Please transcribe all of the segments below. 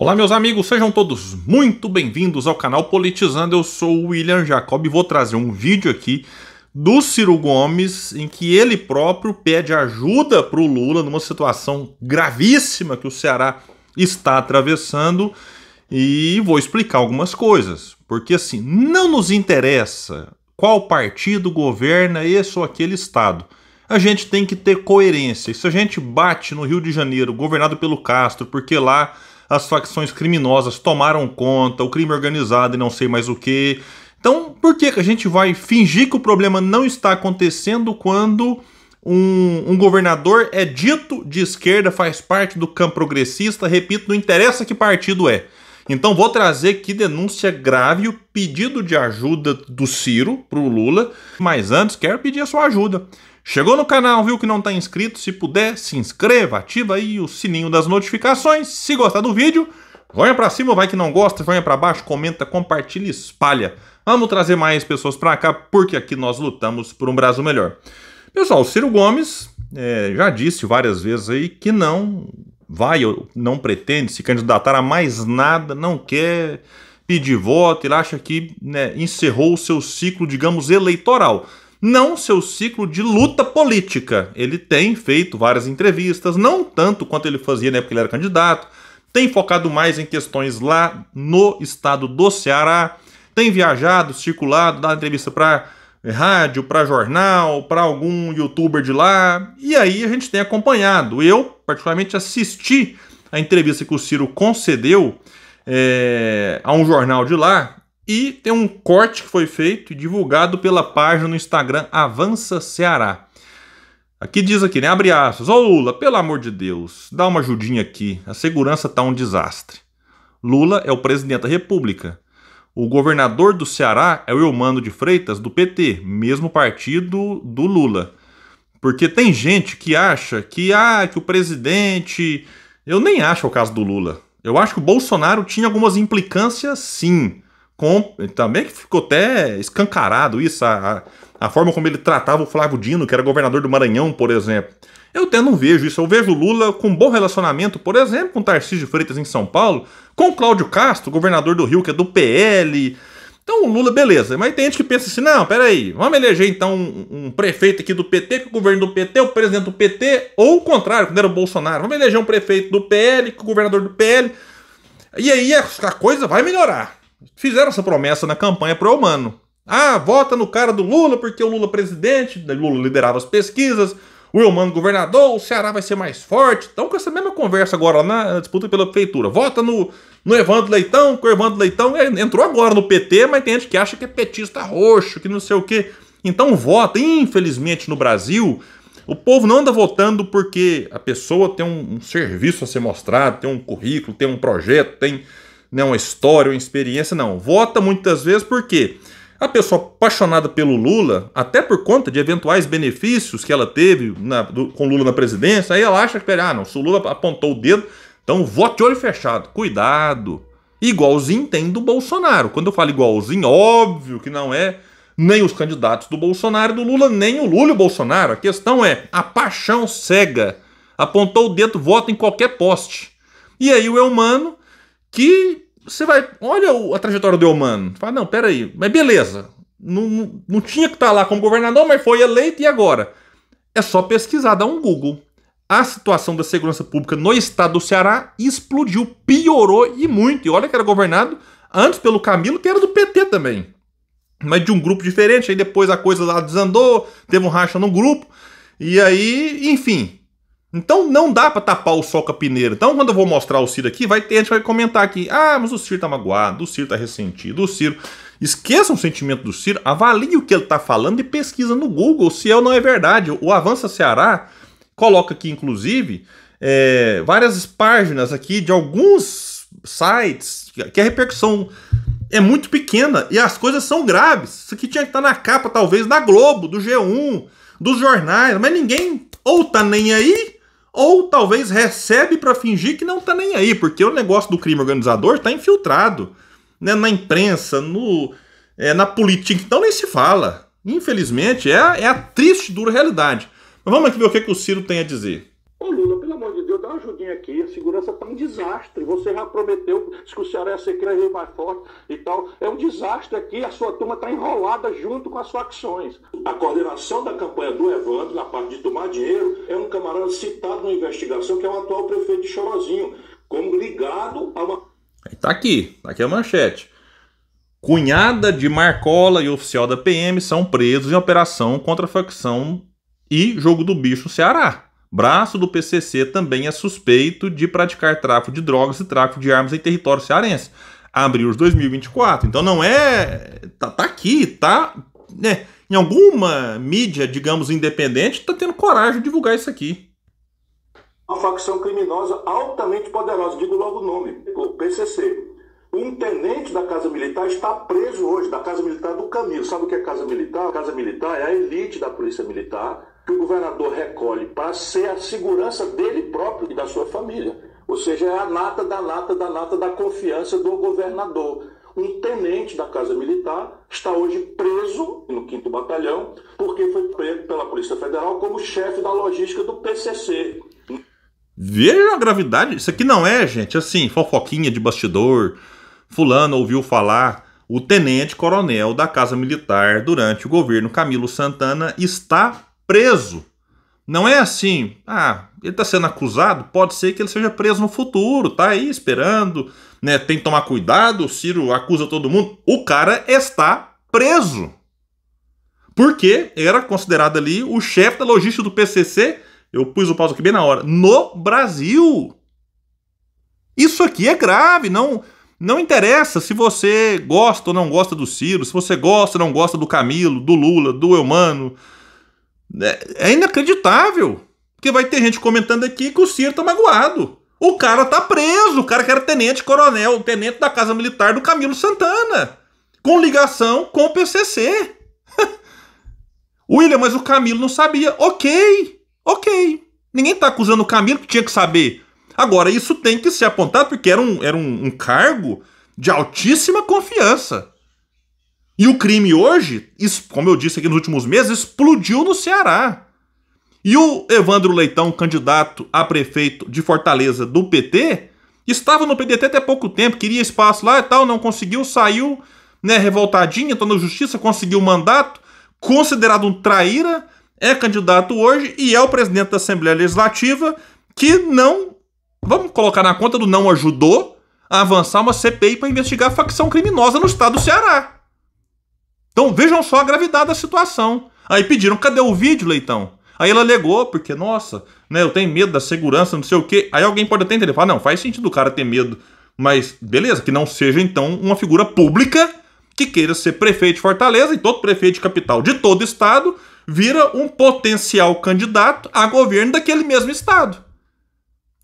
Olá, meus amigos, sejam todos muito bem-vindos ao canal Politizando. Eu sou o William Jacob e vou trazer um vídeo aqui do Ciro Gomes em que ele próprio pede ajuda para o Lula numa situação gravíssima que o Ceará está atravessando e vou explicar algumas coisas, porque assim, não nos interessa qual partido governa esse ou aquele estado a gente tem que ter coerência. E se a gente bate no Rio de Janeiro, governado pelo Castro, porque lá as facções criminosas tomaram conta, o crime organizado e não sei mais o que. Então, por que, que a gente vai fingir que o problema não está acontecendo quando um, um, governador é dito de esquerda, faz parte do campo progressista, repito, não interessa que partido é. Então vou trazer aqui denúncia grave, o pedido de ajuda do Ciro para o Lula, mas antes quero pedir a sua ajuda. Chegou no canal, viu que não está inscrito? Se puder, se inscreva, ativa aí o sininho das notificações. Se gostar do vídeo, Joinha para cima, vai que não gosta, joinha para baixo, comenta, compartilha, espalha. Vamos trazer mais pessoas para cá, porque aqui nós lutamos por um Brasil melhor. Pessoal, Ciro Gomes é, já disse várias vezes aí que não vai, não pretende se candidatar a mais nada, não quer pedir voto, ele acha que né, encerrou o seu ciclo, digamos, eleitoral não seu ciclo de luta política. Ele tem feito várias entrevistas, não tanto quanto ele fazia na época que ele era candidato, tem focado mais em questões lá no estado do Ceará, tem viajado, circulado, dado entrevista para eh, rádio, para jornal, para algum youtuber de lá, e aí a gente tem acompanhado. Eu, particularmente, assisti a entrevista que o Ciro concedeu é, a um jornal de lá, e tem um corte que foi feito e divulgado pela página no Instagram Avança Ceará. Aqui diz aqui, né? Abre aspas. Ô Lula, pelo amor de Deus, dá uma ajudinha aqui. A segurança tá um desastre. Lula é o presidente da República. O governador do Ceará é o Eumano de Freitas, do PT, mesmo partido do Lula. Porque tem gente que acha que, ah, que o presidente. Eu nem acho o caso do Lula. Eu acho que o Bolsonaro tinha algumas implicâncias, sim. Com, também que ficou até escancarado isso, a, a, forma como ele tratava o Flávio Dino, que era governador do Maranhão, por exemplo. Eu até não vejo isso. Eu vejo o Lula com um bom relacionamento, por exemplo, com Tarcísio Freitas em São Paulo, com Cláudio Castro, governador do Rio, que é do PL. Então o Lula, beleza. Mas tem gente que pensa assim: não, peraí, vamos eleger então um, um, prefeito aqui do PT, que o governo do PT, o presidente do PT, ou o contrário, quando era o Bolsonaro. Vamos eleger um prefeito do PL, que o governador do PL. E aí a coisa vai melhorar. Fizeram essa promessa na campanha pro Eumano. Ah, vota no cara do Lula porque o Lula é presidente, Lula liderava as pesquisas, o Eumano governador, o Ceará vai ser mais forte. Estão com essa mesma conversa agora na disputa pela prefeitura. Vota no, no Evandro Leitão, que o Evandro Leitão é, entrou agora no PT, mas tem gente que acha que é petista roxo, que não sei o quê. Então vota. Infelizmente no Brasil, o povo não anda votando porque a pessoa tem um, um serviço a ser mostrado, tem um currículo, tem um projeto, tem né, uma história, uma experiência, não. Vota muitas vezes porque a pessoa apaixonada pelo Lula, até por conta de eventuais benefícios que ela teve na, do, com Lula na presidência, aí ela acha que, ah, não, se o Lula apontou o dedo, então vote de olho fechado. Cuidado. Igualzinho tem do Bolsonaro. Quando eu falo igualzinho, óbvio que não é nem os candidatos do Bolsonaro e do Lula, nem o Lula e o Bolsonaro. A questão é a paixão cega. Apontou o dedo, vota em qualquer poste. E aí o Eumano que você vai. Olha a trajetória do Eumano. Fala, não, peraí, mas beleza. Não, não, não tinha que estar tá lá como governador, mas foi eleito e agora? É só pesquisar, dá um Google. A situação da segurança pública no estado do Ceará explodiu, piorou e muito. E olha que era governado antes pelo Camilo, que era do PT também. Mas de um grupo diferente, aí depois a coisa lá desandou, teve um racha no grupo. E aí, enfim, então não dá para tapar o sol com a peneira. Então quando eu vou mostrar o Ciro aqui, vai ter, a gente vai comentar aqui. Ah, mas o Ciro tá magoado, o Ciro tá ressentido, o Ciro... esqueça o sentimento do Ciro, avalie o que ele tá falando e pesquisa no Google se é ou não é verdade. O Avança Ceará coloca aqui, inclusive, é, várias páginas aqui de alguns sites que a repercussão é muito pequena e as coisas são graves. Isso aqui tinha que estar tá na capa, talvez, da Globo, do G1, dos jornais, mas ninguém ou tá nem aí ou talvez recebe para fingir que não está nem aí, porque o negócio do crime organizador está infiltrado né, na imprensa, no, é, na política, então nem se fala. Infelizmente, é, é a triste, dura realidade. Mas vamos aqui ver o que, que o Ciro tem a dizer. Ô Lula, pelo amor de dá uma ajudinha aqui, a segurança está um desastre. Você já prometeu que o Ceará ia ser crescer mais forte e tal. É um desastre aqui, a sua turma está enrolada junto com as facções. A coordenação da campanha do Evandro, na parte de tomar dinheiro, é um camarada citado na investigação, que é o atual prefeito de Chorozinho, como ligado a uma. Está aqui, tá aqui a manchete. Cunhada de Marcola e oficial da PM são presos em operação contra a facção e jogo do bicho no Ceará braço do PCC, também é suspeito de praticar tráfico de drogas e tráfico de armas em território cearense. Abril de 2024. Então não é. Tá, tá aqui, tá. Né, em alguma mídia, digamos, independente, tá tendo coragem de divulgar isso aqui. Uma facção criminosa altamente poderosa, digo logo o nome, o PCC. Um tenente da Casa Militar está preso hoje, da Casa Militar do Camilo. Sabe o que é Casa Militar? A Casa Militar é a elite da Polícia Militar que o governador recolhe para ser a segurança dele próprio e da sua família. Ou seja, é a nata da nata da nata da confiança do governador. Um tenente da Casa Militar está hoje preso no 5 Batalhão, porque foi preso pela Polícia Federal como chefe da logística do PCC. Veja a gravidade. Isso aqui não é, gente, assim, fofoquinha de bastidor. Fulano ouviu falar. O tenente-coronel da Casa Militar durante o governo Camilo Santana está preso. Não é assim, ah, ele está sendo acusado, pode ser que ele seja preso no futuro, tá aí esperando, né? Tem que tomar cuidado, o Ciro acusa todo mundo. O cara está preso. Porque era considerado ali o chefe da logística do PCC, eu pus o pausa aqui bem na hora, no Brasil. Isso aqui é grave, não não interessa se você gosta ou não gosta do Ciro, se você gosta ou não gosta do Camilo, do Lula, do Eumano, é, é, inacreditável. Porque vai ter gente comentando aqui que o Ciro tá magoado. O cara tá preso, o cara que era tenente coronel, tenente da Casa Militar do Camilo Santana, com ligação com o PCC. William, mas o Camilo não sabia. Ok, ok. Ninguém tá acusando o Camilo que tinha que saber. Agora, isso tem que ser apontado porque era um, era um, um cargo de altíssima confiança. E o crime hoje, como eu disse aqui nos últimos meses, explodiu no Ceará. E o Evandro Leitão, candidato a prefeito de Fortaleza do PT, estava no PDT até pouco tempo, queria espaço lá e tal, não conseguiu, saiu, né, revoltadinho, entrou na justiça, conseguiu o mandato, considerado um traíra, é candidato hoje e é o presidente da Assembleia Legislativa que não, vamos colocar na conta do não ajudou a avançar uma CPI para investigar a facção criminosa no estado do Ceará. Então vejam só a gravidade da situação. Aí pediram, cadê o vídeo, Leitão? Aí ela alegou, porque, nossa, né, eu tenho medo da segurança, não sei o quê. Aí alguém pode até entender, falar, não, faz sentido o cara ter medo. Mas, beleza, que não seja, então, uma figura pública que queira ser prefeito de Fortaleza e todo prefeito de capital de todo estado vira um potencial candidato a governo daquele mesmo estado.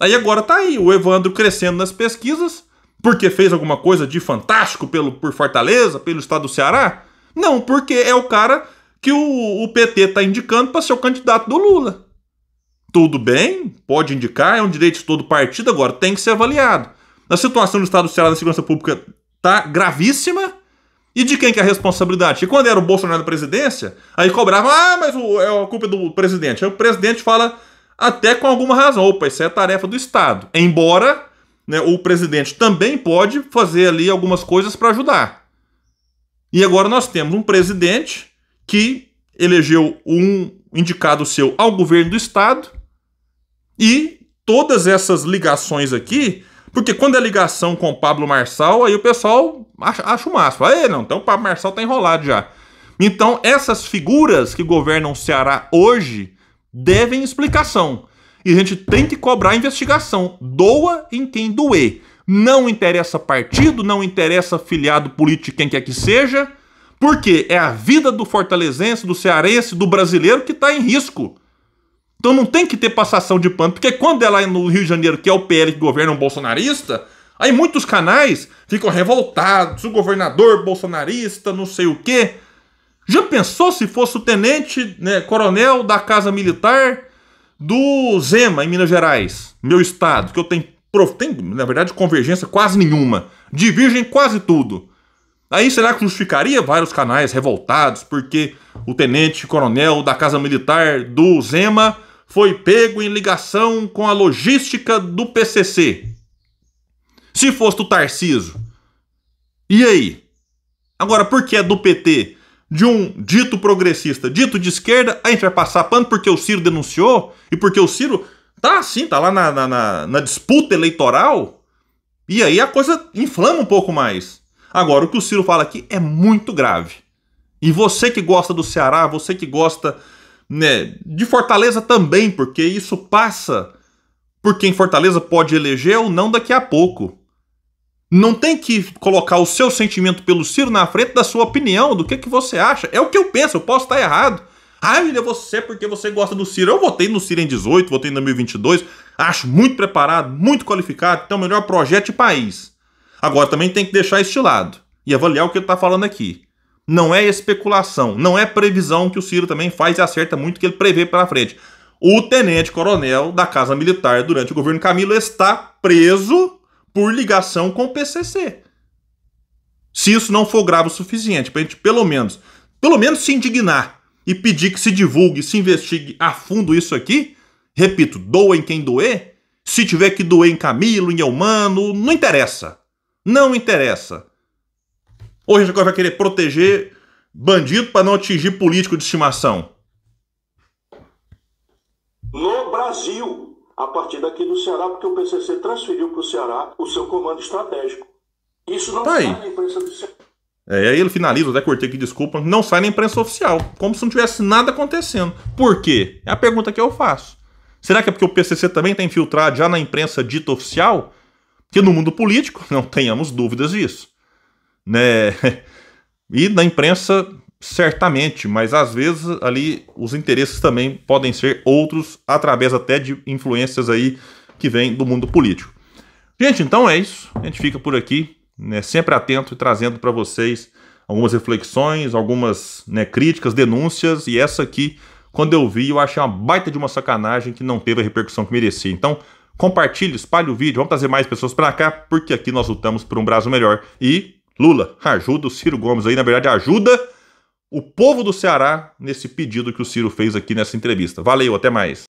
Aí agora tá aí, o Evandro crescendo nas pesquisas, porque fez alguma coisa de fantástico pelo, por Fortaleza, pelo estado do Ceará. Não, porque é o cara que o, o PT está indicando para ser o candidato do Lula. Tudo bem, pode indicar, é um direito de todo partido, agora tem que ser avaliado. A situação do Estado do Ceará da segurança pública tá gravíssima. E de quem que é a responsabilidade? E quando era o Bolsonaro na presidência, aí cobrava, ah, mas o, é a culpa é do presidente. Aí o presidente fala, até com alguma razão, opa, isso é tarefa do Estado. Embora né, o presidente também pode fazer ali algumas coisas para ajudar. E agora nós temos um presidente que elegeu um indicado seu ao governo do estado e todas essas ligações aqui, porque quando é ligação com o Pablo Marçal, aí o pessoal acha, acha o máximo. Aí não, então o Pablo Marçal tá enrolado já. Então essas figuras que governam o Ceará hoje devem explicação. E a gente tem que cobrar investigação. Doa em quem doer não interessa partido, não interessa filiado político, quem quer que seja, porque é a vida do fortalezense, do cearense, do brasileiro que está em risco. Então não tem que ter passação de pano, porque quando é lá no Rio de Janeiro que é o PL que governa um bolsonarista, aí muitos canais ficam revoltados, o governador bolsonarista, não sei o quê. Já pensou se fosse o tenente, né, coronel da Casa Militar do Zema, em Minas Gerais, meu estado, que eu tenho tem, na verdade, convergência quase nenhuma. Divergem quase tudo. Aí será que justificaria vários canais revoltados porque o tenente coronel da Casa Militar do Zema foi pego em ligação com a logística do PCC? Se fosse do Tarciso. E aí? Agora, por que é do PT? De um dito progressista, dito de esquerda, a gente vai passar pano porque o Ciro denunciou e porque o Ciro Tá sim tá lá na, na, na, na disputa eleitoral. E aí a coisa inflama um pouco mais. Agora, o que o Ciro fala aqui é muito grave. E você que gosta do Ceará, você que gosta né, de Fortaleza também, porque isso passa por quem Fortaleza pode eleger ou não daqui a pouco. Não tem que colocar o seu sentimento pelo Ciro na frente da sua opinião, do que, que você acha. É o que eu penso, eu posso estar errado. Ah, ele é você porque você gosta do Ciro. Eu votei no Ciro em 18, votei em 2022. Acho muito preparado, muito qualificado, tem o melhor projeto de país. Agora também tem que deixar este lado e avaliar o que ele está falando aqui. Não é especulação, não é previsão que o Ciro também faz e acerta muito que ele prevê para frente. O tenente-coronel da Casa Militar durante o governo Camilo está preso por ligação com o PCC. Se isso não for grave o suficiente para a gente, pelo menos, pelo menos se indignar e pedir que se divulgue, se investigue a fundo isso aqui, repito, doem quem doer, se tiver que doer em Camilo, em Elmano, não interessa. Não interessa. Hoje gente vai querer proteger bandido para não atingir político de estimação. No Brasil, a partir daqui do Ceará, porque o PCC transferiu para o Ceará o seu comando estratégico. Isso não está na imprensa do Ceará. É, aí ele finaliza, até cortei aqui desculpa, não sai na imprensa oficial, como se não tivesse nada acontecendo. Por quê? É a pergunta que eu faço. Será que é porque o PCC também está infiltrado já na imprensa dita oficial? Que no mundo político, não tenhamos dúvidas disso. Né? E na imprensa, certamente, mas às vezes ali os interesses também podem ser outros, através até de influências aí que vêm do mundo político. Gente, então é isso. A gente fica por aqui né, sempre atento e trazendo para vocês algumas reflexões, algumas né, críticas, denúncias, e essa aqui, quando eu vi, eu achei uma baita de uma sacanagem que não teve a repercussão que merecia. Então, compartilhe, espalhe o vídeo, vamos trazer mais pessoas para cá, porque aqui nós lutamos por um Brasil melhor. E Lula, ajuda o Ciro Gomes aí, na verdade, ajuda o povo do Ceará nesse pedido que o Ciro fez aqui nessa entrevista. Valeu, até mais.